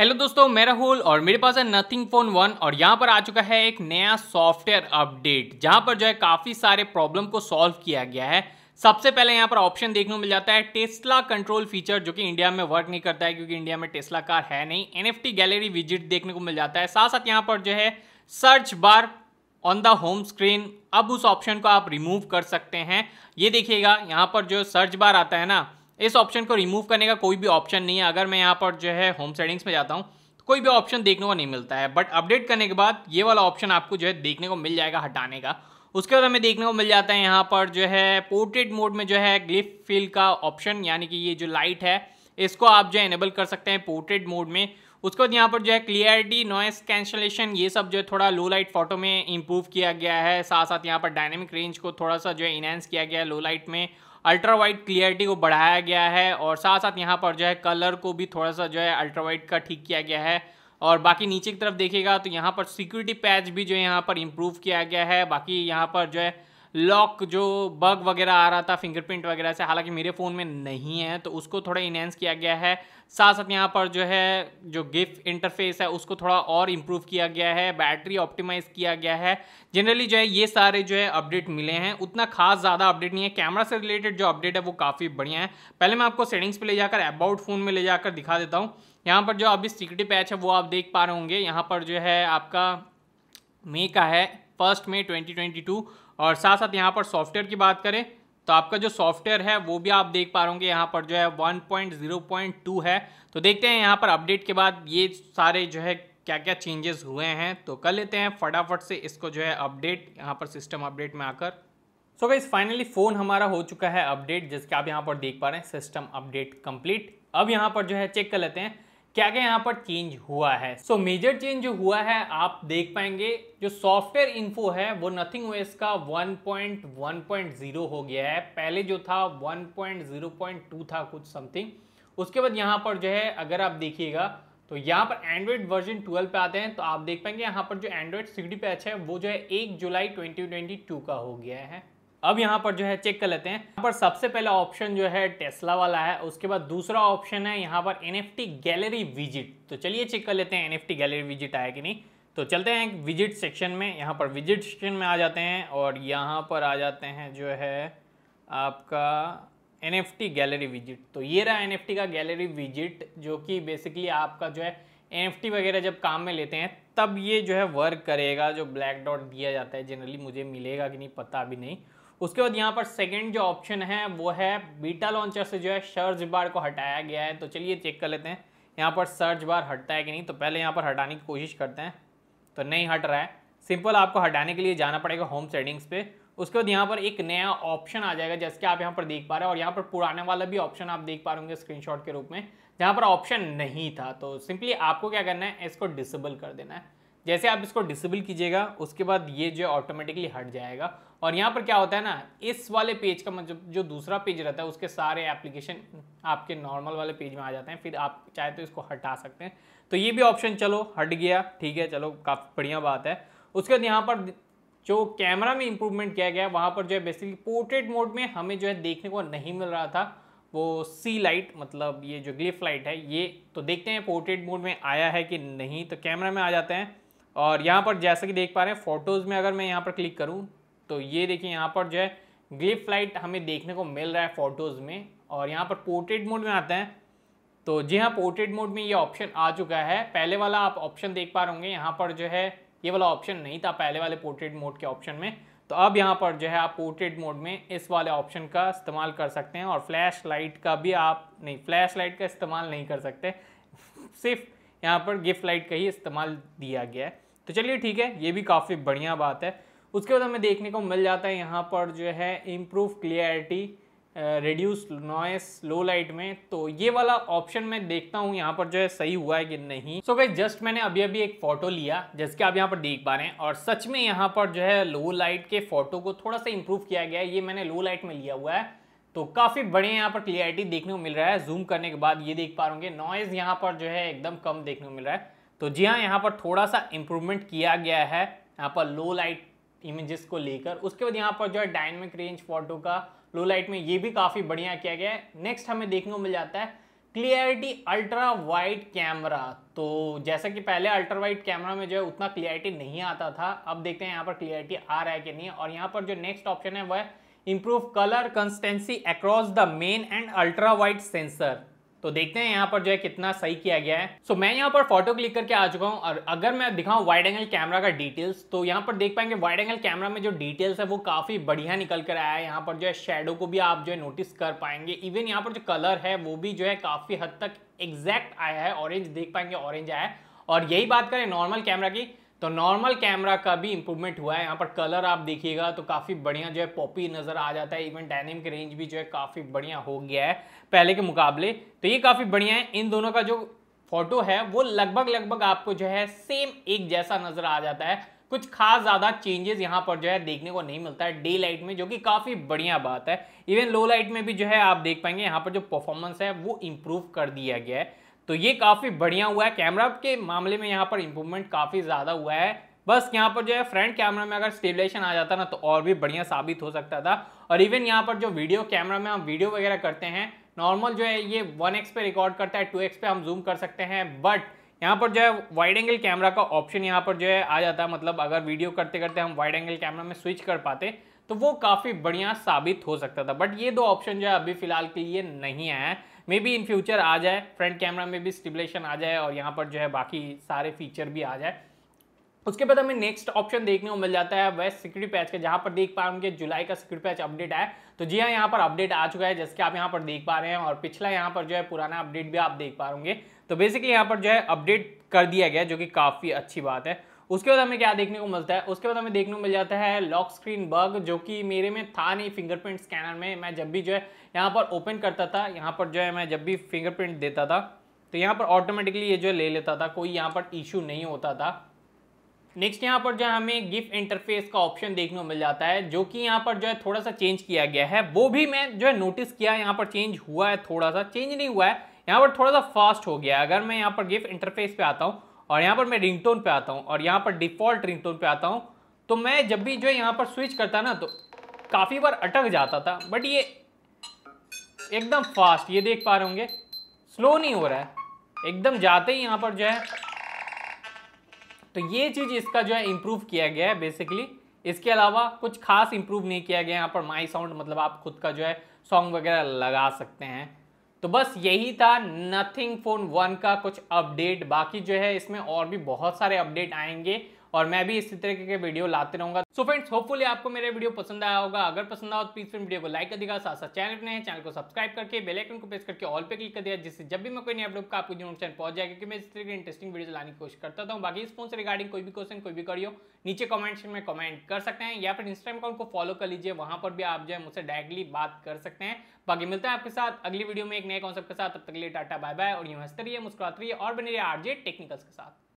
hello दोस्तों मैं राहुल और मेरे पास है नथिंग फोन वन और यहाँ पर आ चुका है एक नया सॉफ्टवेयर अपडेट जहाँ पर जो है काफ़ी सारे प्रॉब्लम को सॉल्व किया गया है सबसे पहले यहाँ पर ऑप्शन देखने को मिल जाता है टेस्ला कंट्रोल फीचर जो कि इंडिया में वर्क नहीं करता है क्योंकि इंडिया में टेस्ला कार है नहीं एन गैलरी विजिट देखने को मिल जाता है साथ साथ यहाँ पर जो है search bar on the home screen अब उस ऑप्शन को आप रिमूव कर सकते हैं ये देखिएगा यहाँ पर जो सर्च बार आता है ना इस ऑप्शन को रिमूव करने का कोई भी ऑप्शन नहीं है अगर मैं यहाँ पर जो है होम सेटिंग्स में जाता हूँ तो कोई भी ऑप्शन देखने को नहीं मिलता है बट अपडेट करने के बाद ये वाला ऑप्शन आपको जो है देखने को मिल जाएगा हटाने का उसके बाद हमें देखने को मिल जाता है यहाँ पर जो है पोर्ट्रेट मोड में जो है ग्लिफ फील का ऑप्शन यानी कि ये जो लाइट है इसको आप जो है एनेबल कर सकते हैं पोर्ट्रेट मोड में उसके बाद यहाँ पर जो है क्लियरिटी नॉइस कैंसलेशन ये सब जो है थोड़ा लो लाइट फोटो में इम्प्रूव किया गया है साथ साथ यहाँ पर डायनेमिक रेंज को थोड़ा सा जो है इनहेंस किया गया है लो लाइट में अल्ट्रा वाइट क्लियरिटी को बढ़ाया गया है और साथ साथ यहाँ पर जो है कलर को भी थोड़ा सा जो है अल्ट्रा वाइट का ठीक किया गया है और बाकी नीचे की तरफ देखिएगा तो यहाँ पर सिक्योरिटी पैच भी जो है यहाँ पर इम्प्रूव किया गया है बाकी यहाँ पर जो है लॉक जो बग वगैरह आ रहा था फिंगरप्रिंट वगैरह से हालांकि मेरे फ़ोन में नहीं है तो उसको थोड़ा इनहेंस किया गया है साथ साथ यहाँ पर जो है जो गिफ इंटरफेस है उसको थोड़ा और इम्प्रूव किया गया है बैटरी ऑप्टिमाइज़ किया गया है जनरली जो है ये सारे जो है अपडेट मिले हैं उतना खास ज़्यादा अपडेट नहीं है कैमरा से रिलेटेड जो अपडेट है वो काफ़ी बढ़िया है पहले मैं आपको सेटिंग्स पर ले जाकर अबाउट फ़ोन में ले जाकर दिखा देता हूँ यहाँ पर जो अभी सिक्योरिटी पैच है वो आप देख पा रहे होंगे यहाँ पर जो है आपका मे का है फर्स्ट मे 2022 और साथ साथ यहाँ पर सॉफ्टवेयर की बात करें तो आपका जो सॉफ्टवेयर है वो भी आप देख पा रहे यहाँ पर जो है 1.0.2 है तो देखते हैं यहाँ पर अपडेट के बाद ये सारे जो है क्या क्या चेंजेस हुए हैं तो कर लेते हैं फटाफट से इसको जो है अपडेट यहाँ पर सिस्टम अपडेट में आकर सो गई फाइनली फ़ोन हमारा हो चुका है अपडेट जिसके आप यहाँ पर देख पा रहे हैं सिस्टम अपडेट कंप्लीट अब यहाँ पर जो है चेक कर लेते हैं क्या क्या यहाँ पर चेंज हुआ है सो मेजर चेंज जो हुआ है आप देख पाएंगे जो सॉफ्टवेयर इन्फो है वो नथिंग ओएस का 1.1.0 हो गया है पहले जो था 1.0.2 था कुछ समथिंग उसके बाद यहाँ पर जो है अगर आप देखिएगा तो यहाँ पर एंड्रॉइड वर्जन 12 पे आते हैं तो आप देख पाएंगे यहाँ पर जो एंड्रॉयड सी पैच है वो जो है एक जुलाई ट्वेंटी का हो गया है अब यहाँ पर जो है चेक कर लेते हैं यहाँ पर सबसे पहला ऑप्शन जो है टेस्ला वाला है उसके बाद दूसरा ऑप्शन है यहाँ पर एन गैलरी विजिट तो चलिए चेक कर लेते हैं एन गैलरी विजिट आया कि नहीं तो चलते हैं विजिट सेक्शन में यहाँ पर विजिट सेक्शन में आ जाते हैं और यहाँ पर आ जाते हैं जो है आपका एन गैलरी विजिट तो ये रहा एन का गैलरी विजिट जो कि बेसिकली आपका जो है एन वगैरह जब काम में लेते हैं तब ये जो है वर्क करेगा जो ब्लैक डॉट दिया जाता है जनरली मुझे मिलेगा कि नहीं पता भी नहीं उसके बाद यहाँ पर सेकेंड जो ऑप्शन है वो है बीटा लॉन्चर से जो है सर्च बार को हटाया गया है तो चलिए चेक कर लेते हैं यहाँ पर सर्च बार हटता है कि नहीं तो पहले यहाँ पर हटाने की कोशिश करते हैं तो नहीं हट रहा है सिंपल आपको हटाने के लिए जाना पड़ेगा होम सेटिंग्स पे उसके बाद यहाँ पर एक नया ऑप्शन आ जाएगा जैसे कि आप यहाँ पर देख पा रहे हैं और यहाँ पर पुराने वाला भी ऑप्शन आप देख पा रहे होंगे स्क्रीनशॉट के रूप में जहाँ पर ऑप्शन नहीं था तो सिंपली आपको क्या करना है इसको डिसेबल कर देना है जैसे आप इसको डिसेबल कीजिएगा उसके बाद ये जो ऑटोमेटिकली हट जाएगा और यहाँ पर क्या होता है ना इस वाले पेज का मतलब जो दूसरा पेज रहता है उसके सारे एप्लीकेशन आपके नॉर्मल वाले पेज में आ जाते हैं फिर आप चाहे तो इसको हटा सकते हैं तो ये भी ऑप्शन चलो हट गया ठीक है चलो काफ़ी बढ़िया बात है उसके बाद यहाँ पर जो कैमरा में इम्प्रूवमेंट किया गया वहाँ पर जो है बेसिकली पोर्ट्रेट मोड में हमें जो है देखने को नहीं मिल रहा था वो सी लाइट मतलब ये जो ग्लिफ लाइट है ये तो देखते हैं पोर्ट्रेट मोड में आया है कि नहीं तो कैमरा में आ जाते हैं और यहाँ पर जैसा कि देख पा रहे हैं फोटोज़ में अगर मैं यहाँ पर क्लिक करूँ तो ये देखिए यहाँ पर जो है ग्लिप लाइट हमें देखने को मिल रहा है फ़ोटोज़ में और यहाँ पर पोर्ट्रेट मोड में आता है तो जी हाँ पोर्ट्रेट मोड में ये ऑप्शन आ चुका है पहले वाला आप ऑप्शन देख पा रहे होंगे यहाँ पर जो है ये वाला ऑप्शन नहीं था पहले वाले पोर्ट्रेट मोड के ऑप्शन में तो अब यहाँ पर जो है आप पोर्ट्रेट मोड में इस वाले ऑप्शन का इस्तेमाल कर सकते हैं और फ्लैश लाइट का भी आप नहीं फ्लैश लाइट का इस्तेमाल नहीं कर सकते सिर्फ यहाँ पर गिफ्ट लाइट का ही इस्तेमाल दिया गया है तो चलिए ठीक है ये भी काफ़ी बढ़िया बात है उसके बाद हमें देखने को मिल जाता है यहाँ पर जो है improve clarity reduce noise low light में तो ये वाला ऑप्शन मैं देखता हूँ यहाँ पर जो है सही हुआ है कि नहीं सो भाई जस्ट मैंने अभी अभी एक फ़ोटो लिया जिसके आप यहाँ पर देख पा रहे हैं और सच में यहाँ पर जो है लो लाइट के फ़ोटो को थोड़ा सा इम्प्रूव किया गया है ये मैंने लो लाइट में लिया हुआ है तो काफ़ी बढ़िया यहाँ पर क्लियरिटी देखने को मिल रहा है जूम करने के बाद ये देख पा रहे नॉइज़ यहाँ पर जो है एकदम कम देखने को मिल रहा है तो जी हाँ यहाँ पर थोड़ा सा इम्प्रूवमेंट किया गया है यहाँ पर लो लाइट इमेजेस को लेकर उसके बाद यहाँ पर जो है डायनमिक रेंज फोटो का लो लाइट में ये भी काफ़ी बढ़िया किया गया है नेक्स्ट हमें देखने को मिल जाता है क्लियरिटी अल्ट्रा वाइट कैमरा तो जैसा कि पहले अल्ट्रा वाइट कैमरा में जो है उतना क्लियरिटी नहीं आता था अब देखते हैं यहाँ पर क्लियरिटी आ रहा है कि नहीं और यहाँ पर जो नेक्स्ट ऑप्शन है वह improve colour consistency across the main and ultra wide sensor तो देखते हैं यहाँ पर जो है कितना सही किया गया है सो so, मैं यहाँ पर फोटो क्लिक करके आ चुका हूँ और अगर मैं दिखाऊँ वाइड एंगल कैमरा का डिटेल्स तो यहाँ पर देख पाएंगे वाइड एंगल कैमरा में जो डिटेल्स है वो काफ़ी बढ़िया निकल कर आया है यहाँ पर जो है शेडो को भी आप जो है नोटिस कर पाएंगे इवन यहाँ पर जो कलर है वो भी जो है काफ़ी हद तक एग्जैक्ट आया है ऑरेंज देख पाएंगे ऑरेंज आया है और यही बात करें नॉर्मल कैमरा की तो नॉर्मल कैमरा का भी इंप्रूवमेंट हुआ है यहाँ पर कलर आप देखिएगा तो काफ़ी बढ़िया जो है पॉपी नज़र आ जाता है इवन डायनेमिक रेंज भी जो है काफ़ी बढ़िया हो गया है पहले के मुकाबले तो ये काफ़ी बढ़िया है इन दोनों का जो फोटो है वो लगभग लगभग आपको जो है सेम एक जैसा नज़र आ जाता है कुछ खास ज़्यादा चेंजेस यहाँ पर जो है देखने को नहीं मिलता है डे लाइट में जो कि काफ़ी बढ़िया बात है इवन लो लाइट में भी जो है आप देख पाएंगे यहाँ पर जो परफॉर्मेंस है वो इम्प्रूव कर दिया गया है तो ये काफ़ी बढ़िया हुआ है कैमरा के मामले में यहाँ पर इम्प्रूवमेंट काफ़ी ज़्यादा हुआ है बस यहाँ पर जो है फ्रंट कैमरा में अगर स्टेबलेशन आ जाता ना तो और भी बढ़िया साबित हो सकता था और इवन यहाँ पर जो वीडियो कैमरा में हम वीडियो वगैरह करते हैं नॉर्मल जो है ये वन एक्स पे रिकॉर्ड करता है टू एक्स पे हम जूम कर सकते हैं बट यहाँ पर जो है वाइड एंगल कैमरा का ऑप्शन यहाँ पर जो है आ जाता है मतलब अगर वीडियो करते करते हम वाइड एंगल कैमरा में स्विच कर पाते तो वो काफ़ी बढ़िया साबित हो सकता था बट ये दो ऑप्शन जो है अभी फिलहाल के लिए नहीं आया है मे बी इन फ्यूचर आ जाए फ्रंट कैमरा में भी स्टिबलेशन आ जाए और यहाँ पर जो है बाकी सारे फीचर भी आ जाए उसके बाद हमें नेक्स्ट ऑप्शन देखने को मिल जाता है वेस्ट सिक्योरिटी पैच का जहाँ पर देख पा रहे जुलाई का सिक्योरिटी पैच अपडेट आया तो जी हाँ यहाँ पर अपडेट आ चुका है जैसे कि आप यहाँ पर देख पा रहे हैं और पिछला यहाँ पर जो है पुराना अपडेट भी आप देख पा रहे तो बेसिकली यहाँ पर जो है अपडेट कर दिया गया जो कि काफ़ी अच्छी बात है उसके बाद हमें क्या देखने को मिलता है उसके बाद हमें देखने को मिल जाता है लॉक स्क्रीन बग जो कि मेरे में था नहीं फिंगरप्रिंट स्कैनर में मैं जब भी जो है यहाँ पर ओपन करता था यहाँ पर जो है मैं जब भी फिंगरप्रिंट देता था तो यहाँ पर ऑटोमेटिकली ये जो है ले लेता था कोई यहाँ पर इशू नहीं होता था नेक्स्ट यहाँ पर जो है हमें गिफ्ट इंटरफेस का ऑप्शन देखने को मिल जाता है जो कि यहाँ पर जो है थोड़ा सा चेंज किया गया है वो भी मैं जो है नोटिस किया यहाँ पर चेंज हुआ है थोड़ा सा चेंज नहीं हुआ है यहाँ पर थोड़ा सा फास्ट हो गया है अगर मैं यहाँ पर गिफ्ट इंटरफेस पे आता हूँ और यहाँ पर मैं रिंगटोन पे आता हूँ और यहाँ पर डिफ़ॉल्ट रिंगटोन पे आता हूँ तो मैं जब भी जो है यहाँ पर स्विच करता ना तो काफ़ी बार अटक जाता था बट ये एकदम फास्ट ये देख पा रहे होंगे स्लो नहीं हो रहा है एकदम जाते ही यहाँ पर जो है तो ये चीज़ इसका जो है इम्प्रूव किया गया है बेसिकली इसके अलावा कुछ खास इम्प्रूव नहीं किया गया यहाँ पर माई साउंड मतलब आप खुद का जो है सॉन्ग वगैरह लगा सकते हैं तो बस यही था नथिंग फोन वन का कुछ अपडेट बाकी जो है इसमें और भी बहुत सारे अपडेट आएंगे और मैं भी इसी तरीके के वीडियो लाते रहूंगा सो फ्रेंड्स होपफुली आपको मेरा वीडियो पसंद आया होगा अगर पसंद आओ तो प्लीज फिर वीडियो को लाइक कर देगा साथ साथ चैनल पर चैनल को सब्सक्राइब करके बेलाइकन को प्रेस करके ऑल पे क्लिक कर दिया जिससे जब भी मैं कोई नई अपडेट का आपको जरूर चैनल पहुंच जाएगा कि मैं इस तरीके की इंटरेस्टिंग वीडियो लाने की कोशिश करता हूँ बाकी इस फोन से रिगार्डिंग कोई भी क्वेश्चन कोई भी करियो नीचे कमेंट में कमेंट कर सकते हैं या फिर इंस्टाग्राम अकाउंट को फॉलो कर लीजिए वहाँ पर भी आप जो है मुझसे डायरेक्टली बात कर सकते हैं बाकी मिलते हैं आपके साथ अगली वीडियो में एक नए कॉन्सेप्ट के साथ तब तक के लिए टाटा बाय बाय और यूँ हंसते रहिए मुस्कुराते रहिए और बने रहिए आरजे टेक्निकल्स के साथ